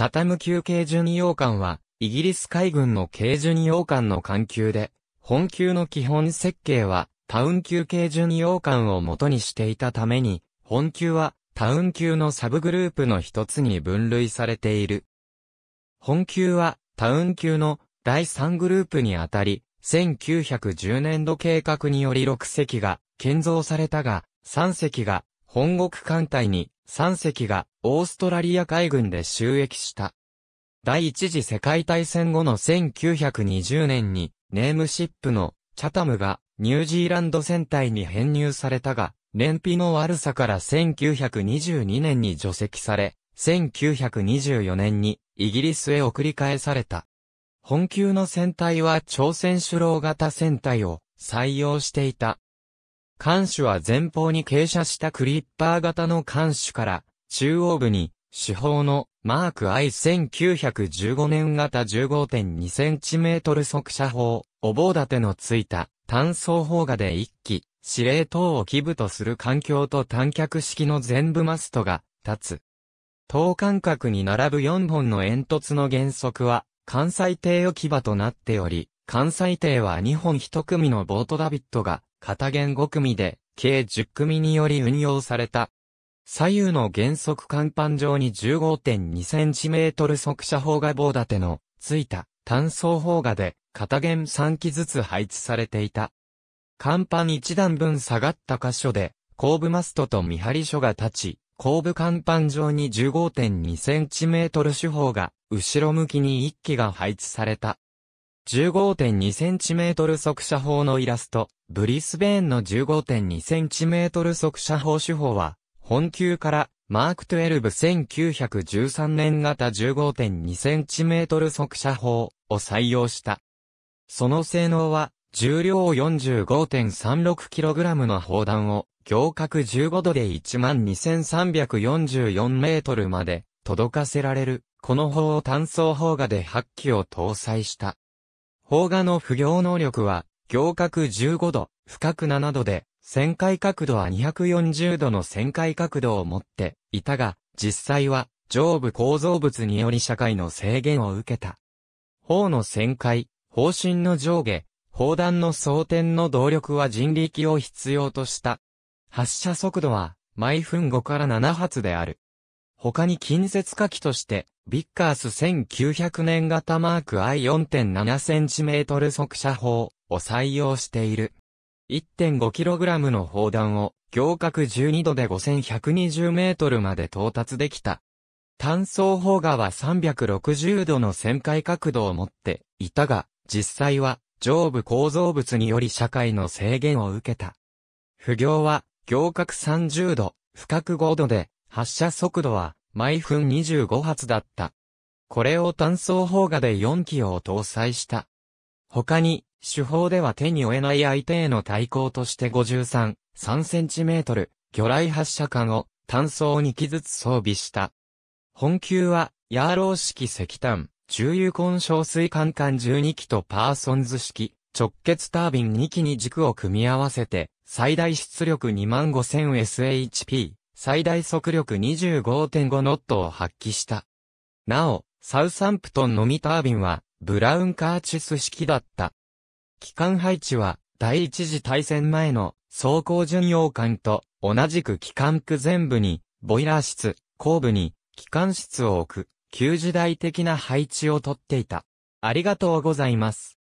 チャタム級軽巡洋艦は、イギリス海軍の軽巡洋艦の艦級で、本級の基本設計は、タウン級軽巡洋艦を元にしていたために、本級は、タウン級のサブグループの一つに分類されている。本級は、タウン級の第3グループにあたり、1910年度計画により6隻が建造されたが、3隻が本国艦隊に3隻がオーストラリア海軍で収益した。第一次世界大戦後の1920年にネームシップのチャタムがニュージーランド船隊に編入されたが、燃費の悪さから1922年に除籍され、1924年にイギリスへ送り返された。本級の船隊は朝鮮首脳型船隊を採用していた。艦首は前方に傾斜したクリッパー型の艦首から、中央部に、主砲のマーク I1915 年型1 5 2トル速射砲、お棒立てのついた単装砲画で一機、司令塔を基部とする環境と短脚式の全部マストが立つ。等間隔に並ぶ4本の煙突の原則は、関西艇置き場となっており、関西艇は2本1組のボートダビットが片弦5組で、計10組により運用された。左右の原則甲板上に 15.2cm 速射砲が棒立ての、ついた、単装砲がで、片弦3機ずつ配置されていた。甲板1段分下がった箇所で、後部マストと見張り所が立ち、後部甲板上に 15.2cm 手法が、後ろ向きに1機が配置された。15.2cm 速射砲のイラスト、ブリスベーンの 15.2cm 速射砲手法は、本級からマーク12 1913年型 15.2cm 速射砲を採用した。その性能は、重量 45.36kg の砲弾を、行角15度で12,344メートルまで届かせられる、この砲を単装砲画で8機を搭載した。砲画の不行能力は、行角15度、深く7度で、旋回角度は240度の旋回角度を持っていたが、実際は上部構造物により社会の制限を受けた。砲の旋回、方針の上下、砲弾の装填の動力は人力を必要とした。発射速度は毎分5から7発である。他に近接火器として、ビッカース1900年型マーク i 4.7cm 速射砲を採用している。1.5kg の砲弾を行角12度で5120メートルまで到達できた。単装砲画は360度の旋回角度を持っていたが、実際は上部構造物により社会の制限を受けた。不行は行角30度、深く5度で発射速度は毎分25発だった。これを単装砲画で4機を搭載した。他に、手法では手に負えない相手への対抗として53、3センチメートル、魚雷発射管を単装2機ずつ装備した。本級は、ヤーロー式石炭、重油根小水管管12機とパーソンズ式、直結タービン2機に軸を組み合わせて、最大出力 25000SHP、最大速力25.5ノットを発揮した。なお、サウサンプトンのみタービンは、ブラウンカーチス式だった。機関配置は、第一次大戦前の装甲巡洋艦と同じく機関区全部に、ボイラー室、後部に、機関室を置く、旧時代的な配置をとっていた。ありがとうございます。